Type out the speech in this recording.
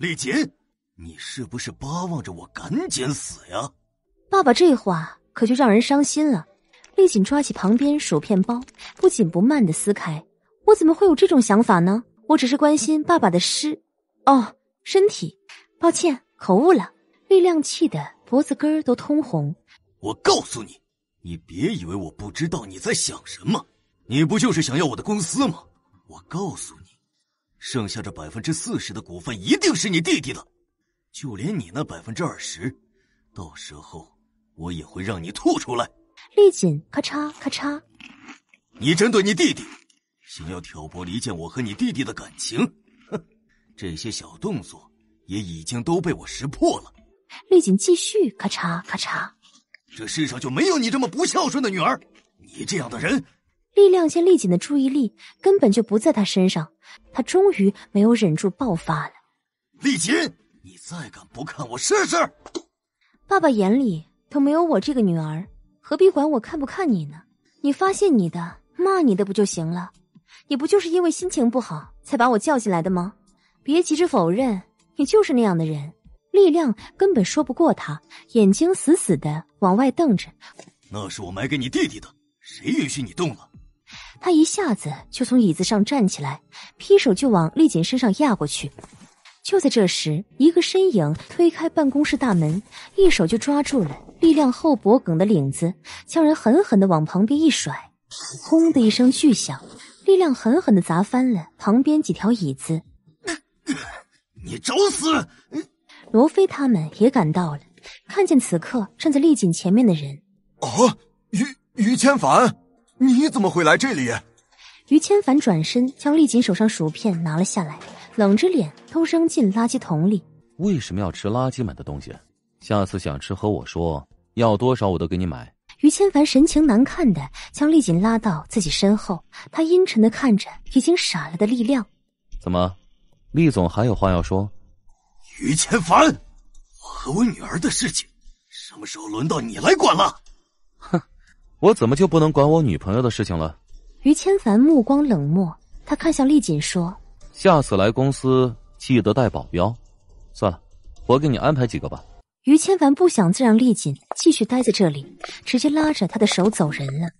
丽锦，你是不是巴望着我赶紧死呀？爸爸这话可就让人伤心了。丽锦抓起旁边薯片包，不紧不慢的撕开。我怎么会有这种想法呢？我只是关心爸爸的尸，哦，身体。抱歉，口误了。力量气的脖子根都通红。我告诉你，你别以为我不知道你在想什么。你不就是想要我的公司吗？我告诉。剩下这百分之四十的股份一定是你弟弟的，就连你那百分之二十，到时候我也会让你吐出来。丽锦，咔嚓咔嚓，你针对你弟弟，想要挑拨离间我和你弟弟的感情，哼，这些小动作也已经都被我识破了。丽锦，继续，咔嚓咔嚓，这世上就没有你这么不孝顺的女儿，你这样的人。力量见丽锦的注意力根本就不在她身上，她终于没有忍住爆发了。丽锦，你再敢不看我试试！爸爸眼里都没有我这个女儿，何必管我看不看你呢？你发现你的，骂你的不就行了？你不就是因为心情不好才把我叫进来的吗？别急着否认，你就是那样的人。力量根本说不过他，眼睛死死的往外瞪着。那是我买给你弟弟的，谁允许你动了？他一下子就从椅子上站起来，劈手就往丽锦身上压过去。就在这时，一个身影推开办公室大门，一手就抓住了力量后脖梗的领子，将人狠狠的往旁边一甩。轰的一声巨响，力量狠狠的砸翻了旁边几条椅子。你找死！罗非他们也赶到了，看见此刻站在丽锦前面的人，啊，于于千凡。你怎么会来这里？于千凡转身将丽锦手上薯片拿了下来，冷着脸都扔进垃圾桶里。为什么要吃垃圾买的东西？下次想吃和我说，要多少我都给你买。于千凡神情难看的将丽锦拉到自己身后，他阴沉的看着已经傻了的丽亮。怎么，厉总还有话要说？于千凡，我和我女儿的事情，什么时候轮到你来管了？哼。我怎么就不能管我女朋友的事情了？于千凡目光冷漠，他看向丽锦说：“下次来公司记得带保镖。算了，我给你安排几个吧。”于千凡不想再让丽锦继续待在这里，直接拉着她的手走人了。